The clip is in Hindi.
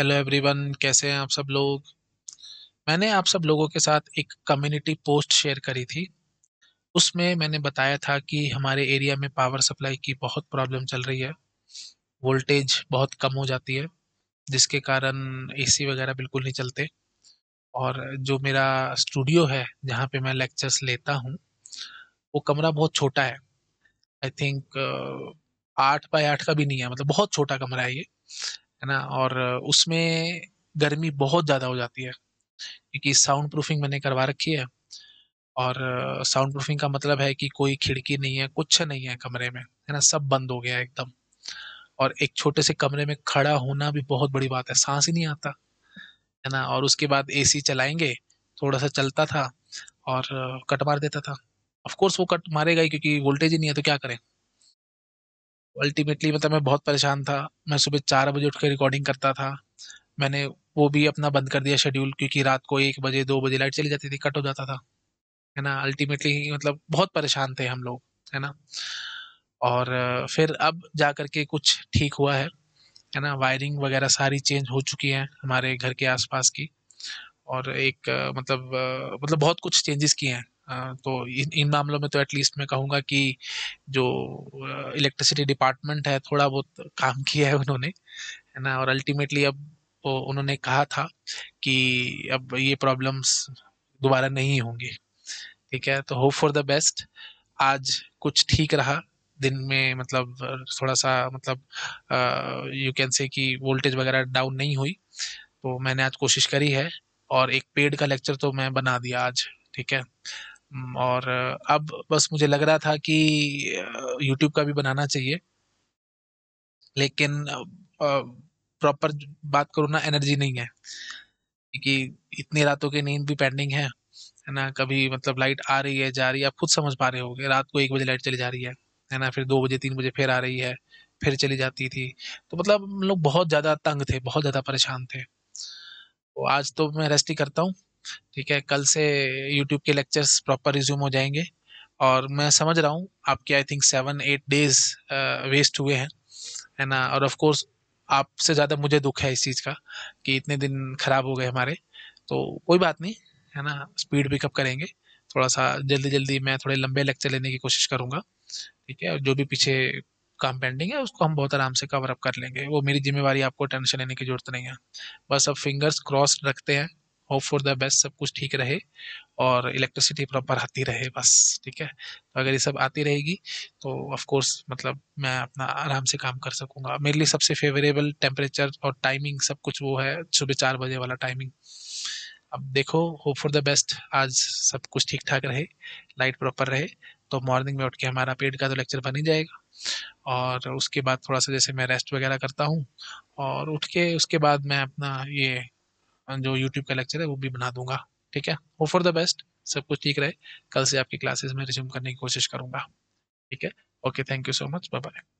हेलो एवरीवन कैसे हैं आप सब लोग मैंने आप सब लोगों के साथ एक कम्युनिटी पोस्ट शेयर करी थी उसमें मैंने बताया था कि हमारे एरिया में पावर सप्लाई की बहुत प्रॉब्लम चल रही है वोल्टेज बहुत कम हो जाती है जिसके कारण एसी वगैरह बिल्कुल नहीं चलते और जो मेरा स्टूडियो है जहाँ पे मैं लेक्चर्स लेता हूँ वो कमरा बहुत छोटा है आई थिंक आठ बाई आठ का भी नहीं है मतलब बहुत छोटा कमरा है ये है ना और उसमें गर्मी बहुत ज़्यादा हो जाती है क्योंकि साउंड प्रूफिंग मैंने करवा रखी है और साउंड प्रूफिंग का मतलब है कि कोई खिड़की नहीं है कुछ नहीं है कमरे में है ना सब बंद हो गया है एकदम और एक छोटे से कमरे में खड़ा होना भी बहुत बड़ी बात है सांस ही नहीं आता है ना और उसके बाद एसी चलाएंगे थोड़ा सा चलता था और कट मार देता था ऑफ कोर्स वो कट मारेगा ही क्योंकि वोल्टेज ही नहीं है तो क्या करें अल्टीमेटली मतलब मैं बहुत परेशान था मैं सुबह चार बजे उठ कर रिकॉर्डिंग करता था मैंने वो भी अपना बंद कर दिया शेड्यूल क्योंकि रात को एक बजे दो बजे लाइट चली जाती थी कट हो जाता था है ना अल्टीमेटली मतलब बहुत परेशान थे हम लोग है ना और फिर अब जा कर के कुछ ठीक हुआ है है ना वायरिंग वगैरह सारी चेंज हो चुकी है हमारे घर के आसपास की और एक मतलब मतलब बहुत कुछ चेंजेस किए हैं तो इन इन मामलों में तो एटलीस्ट मैं कहूँगा कि जो इलेक्ट्रिसिटी डिपार्टमेंट है थोड़ा बहुत काम किया है उन्होंने है ना और अल्टीमेटली अब तो उन्होंने कहा था कि अब ये प्रॉब्लम्स दोबारा नहीं होंगे ठीक है तो होप फॉर द बेस्ट आज कुछ ठीक रहा दिन में मतलब थोड़ा सा मतलब यू कैन से कि वोल्टेज वगैरह डाउन नहीं हुई तो मैंने आज कोशिश करी है और एक पेड़ का लेक्चर तो मैं बना दिया आज ठीक है हम्म, और अब बस मुझे लग रहा था कि यूट्यूब का भी बनाना चाहिए लेकिन प्रॉपर बात करूँ ना एनर्जी नहीं है क्योंकि इतनी रातों की नींद भी पेंडिंग है है ना कभी मतलब लाइट आ रही है जा रही है आप खुद समझ पा रहे होगे रात को एक बजे लाइट चली जा रही है है ना फिर दो बजे तीन बजे फिर आ रही है फिर चली जाती थी तो मतलब लोग बहुत ज़्यादा तंग थे बहुत ज़्यादा परेशान थे तो आज तो मैं रेस्ट ही करता हूँ ठीक है कल से यूट्यूब के लेक्चर्स प्रॉपर रिज्यूम हो जाएंगे और मैं समझ रहा हूँ आपके I think seven eight days waste हुए हैं है ना और ऑफ कोर्स आपसे ज़्यादा मुझे दुख है इस चीज़ का कि इतने दिन ख़राब हो गए हमारे तो कोई बात नहीं है ना स्पीड पिकअप करेंगे थोड़ा सा जल्दी जल्दी मैं थोड़े लंबे लेक्चर लेने की कोशिश करूँगा ठीक है जो भी पीछे काम पेंडिंग है उसको हम बहुत आराम से कवर अप कर लेंगे वो मेरी जिम्मेवारी आपको टेंशन लेने की जरूरत नहीं है बस अब फिंगर्स क्रॉस रखते हैं होप फॉर द बेस्ट सब कुछ ठीक रहे और इलेक्ट्रिसिटी प्रॉपर आती रहे बस ठीक है तो अगर ये सब आती रहेगी तो ऑफ कोर्स मतलब मैं अपना आराम से काम कर सकूँगा मेरे लिए सबसे फेवरेबल टेम्परेचर और टाइमिंग सब कुछ वो है सुबह चार बजे वाला टाइमिंग अब देखो होप फॉर द बेस्ट आज सब कुछ ठीक ठाक रहे लाइट प्रॉपर रहे तो मॉर्निंग में उठ के हमारा पेड का तो लेक्चर बन ही जाएगा और उसके बाद थोड़ा सा जैसे मैं रेस्ट वगैरह करता हूँ और उठ के उसके बाद मैं अपना ये जो यूट्यूब का लेक्चर है वो भी बना दूंगा ठीक है वो फॉर द बेस्ट सब कुछ ठीक रहे कल से आपकी क्लासेस में रिज्यूम करने की कोशिश करूंगा ठीक है okay thank you so much bye bye